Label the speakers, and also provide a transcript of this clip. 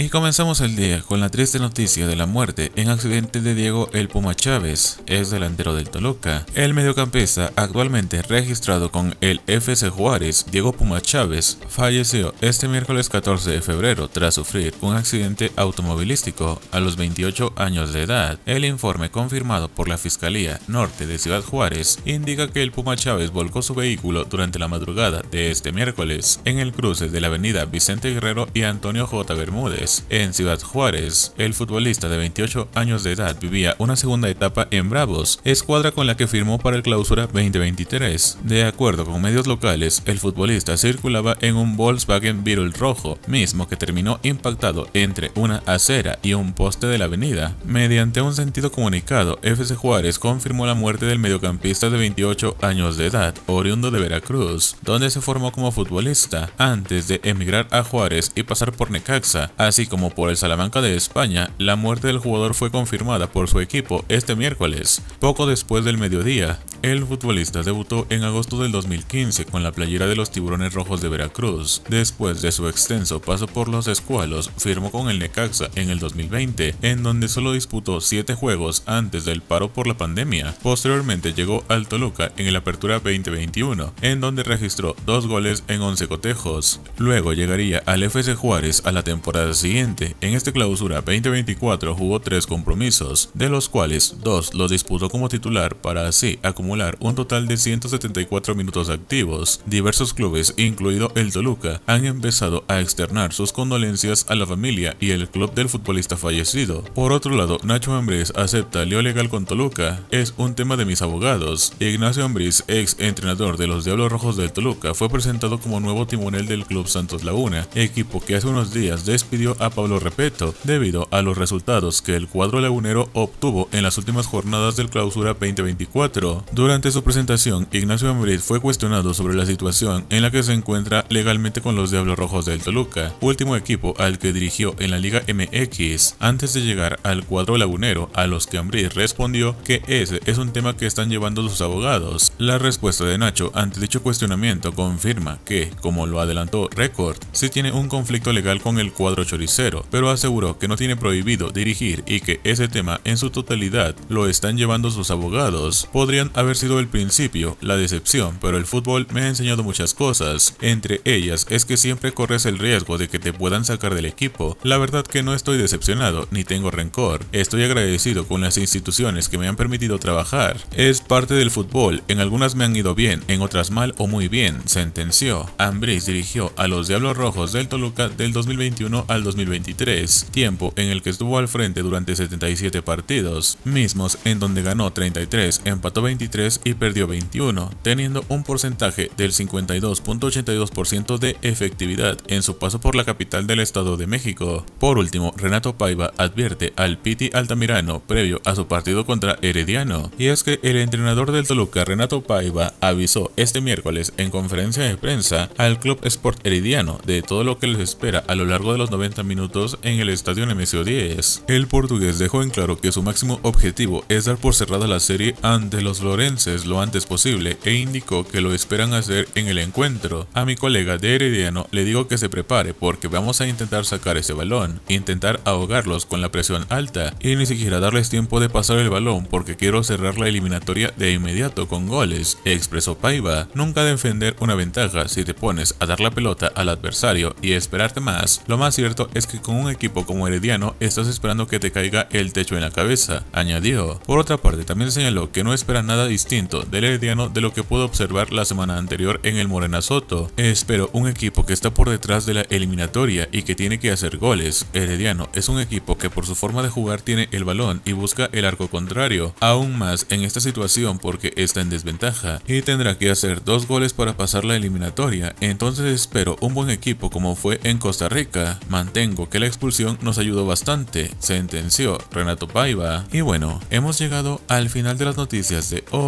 Speaker 1: Y comenzamos el día con la triste noticia de la muerte en accidente de Diego El Puma Chávez, ex delantero del Toluca. El mediocampista, actualmente registrado con el FC Juárez, Diego Puma Chávez, falleció este miércoles 14 de febrero tras sufrir un accidente automovilístico a los 28 años de edad. El informe confirmado por la Fiscalía Norte de Ciudad Juárez indica que el Puma Chávez volcó su vehículo durante la madrugada de este miércoles en el cruce de la avenida Vicente Guerrero y Antonio J. Bermúdez en Ciudad Juárez, el futbolista de 28 años de edad vivía una segunda etapa en Bravos, escuadra con la que firmó para el clausura 2023. De acuerdo con medios locales, el futbolista circulaba en un Volkswagen Beetle rojo, mismo que terminó impactado entre una acera y un poste de la avenida. Mediante un sentido comunicado, FC Juárez confirmó la muerte del mediocampista de 28 años de edad, oriundo de Veracruz, donde se formó como futbolista, antes de emigrar a Juárez y pasar por Necaxa. Así así como por el Salamanca de España, la muerte del jugador fue confirmada por su equipo este miércoles, poco después del mediodía, el futbolista debutó en agosto del 2015 con la playera de los Tiburones Rojos de Veracruz. Después de su extenso paso por los escualos, firmó con el Necaxa en el 2020, en donde solo disputó 7 juegos antes del paro por la pandemia. Posteriormente llegó al Toluca en el Apertura 2021, en donde registró 2 goles en 11 cotejos. Luego llegaría al FC Juárez a la temporada siguiente. En este clausura 2024 jugó 3 compromisos, de los cuales 2 los disputó como titular para así acumular un total de 174 minutos activos, diversos clubes, incluido el Toluca, han empezado a externar sus condolencias a la familia y el club del futbolista fallecido. Por otro lado, Nacho Ambriz acepta Leo legal con Toluca, es un tema de mis abogados. Ignacio Ambriz, ex entrenador de los Diablos Rojos del Toluca, fue presentado como nuevo timonel del club Santos Laguna, equipo que hace unos días despidió a Pablo Repeto debido a los resultados que el cuadro lagunero obtuvo en las últimas jornadas del clausura 2024. Durante su presentación, Ignacio Ambriz fue cuestionado sobre la situación en la que se encuentra legalmente con los Diablos Rojos del Toluca, último equipo al que dirigió en la Liga MX antes de llegar al cuadro lagunero, a los que Ambriz respondió que ese es un tema que están llevando sus abogados. La respuesta de Nacho ante dicho cuestionamiento confirma que, como lo adelantó Record, sí tiene un conflicto legal con el cuadro choricero, pero aseguró que no tiene prohibido dirigir y que ese tema en su totalidad lo están llevando sus abogados. Podrían sido el principio, la decepción, pero el fútbol me ha enseñado muchas cosas. Entre ellas es que siempre corres el riesgo de que te puedan sacar del equipo. La verdad que no estoy decepcionado, ni tengo rencor. Estoy agradecido con las instituciones que me han permitido trabajar. Es parte del fútbol, en algunas me han ido bien, en otras mal o muy bien, sentenció. Ambris dirigió a los Diablos Rojos del Toluca del 2021 al 2023, tiempo en el que estuvo al frente durante 77 partidos, mismos en donde ganó 33, empató 23 y perdió 21, teniendo un porcentaje del 52.82% de efectividad en su paso por la capital del Estado de México. Por último, Renato Paiva advierte al Piti Altamirano previo a su partido contra Herediano, y es que el entrenador del Toluca, Renato Paiva, avisó este miércoles en conferencia de prensa al Club Sport Herediano de todo lo que les espera a lo largo de los 90 minutos en el Estadio Nemesio 10. El portugués dejó en claro que su máximo objetivo es dar por cerrada la serie ante los Lorenz lo antes posible e indicó que lo esperan hacer en el encuentro. A mi colega de Herediano le digo que se prepare porque vamos a intentar sacar ese balón, intentar ahogarlos con la presión alta y ni siquiera darles tiempo de pasar el balón porque quiero cerrar la eliminatoria de inmediato con goles, expresó Paiva. Nunca defender una ventaja si te pones a dar la pelota al adversario y esperarte más. Lo más cierto es que con un equipo como Herediano estás esperando que te caiga el techo en la cabeza, añadió. Por otra parte, también señaló que no espera nada distinto del Herediano de lo que pudo observar la semana anterior en el Morena Soto. Espero un equipo que está por detrás de la eliminatoria y que tiene que hacer goles. Herediano es un equipo que por su forma de jugar tiene el balón y busca el arco contrario, aún más en esta situación porque está en desventaja y tendrá que hacer dos goles para pasar la eliminatoria. Entonces espero un buen equipo como fue en Costa Rica. Mantengo que la expulsión nos ayudó bastante, sentenció Renato Paiva. Y bueno, hemos llegado al final de las noticias de hoy